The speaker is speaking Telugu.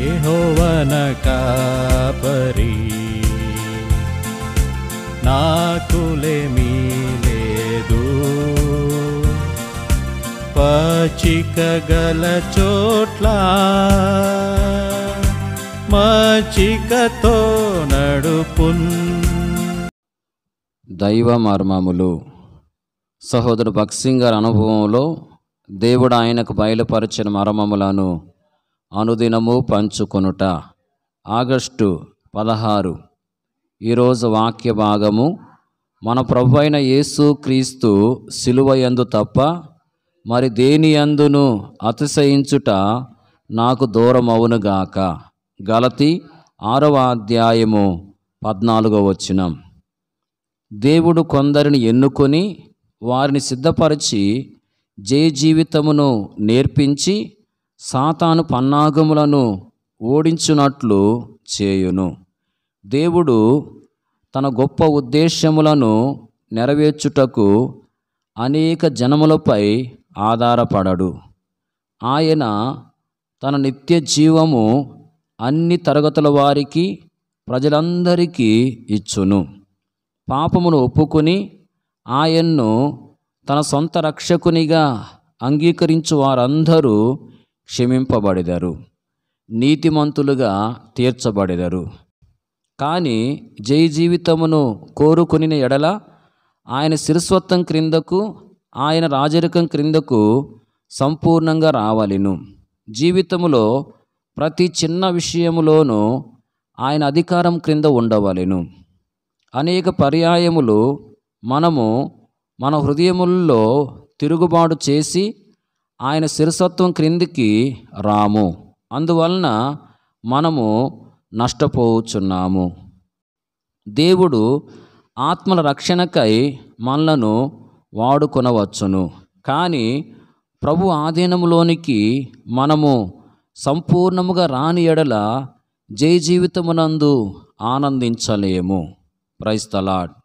యెహోవన కాపరి నాకులేమీ లేదు పచిక గల చోట్ల మచికతో నడుపు దైవ మర్మములు సహోదరు భక్సింగర్ అనుభవంలో దేవుడు ఆయనకు బయలుపరిచిన మరమములను అనుదినము పంచుకొనుట ఆగస్టు పదహారు ఈరోజు వాక్య భాగము మన ప్రభు అయిన యేసు క్రీస్తు సిలువయందు తప్ప మరి దేని అందును అతిశయించుట నాకు దూరమవునుగాక గలతి ఆరవ అధ్యాయము పద్నాలుగో వచ్చినం దేవుడు కొందరిని ఎన్నుకొని వారిని సిద్ధపరిచి జయ జీవితమును నేర్పించి సాతాను పన్నాగములను ఓడించునట్లు చేయును దేవుడు తన గొప్ప ఉద్దేశ్యములను నెరవేర్చుటకు అనేక జనములపై ఆధారపడడు ఆయన తన నిత్య జీవము అన్ని తరగతుల వారికి ప్రజలందరికీ ఇచ్చును పాపమును ఒప్పుకొని ఆయన్ను తన సొంత రక్షకునిగా అంగీకరించు వారందరూ క్షమింపబడెదరు నీతిమంతులుగా తీర్చబడెదరు కానీ జయ జీవితమును కోరుకుని ఎడల ఆయన శిరస్వత్వం క్రిందకు ఆయన రాజరికం క్రిందకు సంపూర్ణంగా రావాలిను జీవితములో ప్రతి చిన్న విషయములోనూ ఆయన అధికారం క్రింద ఉండవలెను అనేక పర్యాయములు మనము మన హృదయముల్లో తిరుగుబాటు చేసి ఆయన శిరసత్వం క్రిందికి రాము అందువలన మనము నష్టపోవచ్చున్నాము దేవుడు ఆత్మల రక్షణకై మనలను వాడుకొనవచ్చును కానీ ప్రభు ఆధీనంలోనికి మనము సంపూర్ణముగా రాని ఎడల జయ జీవితమునందు ఆనందించలేము ప్రైస్తలాడ్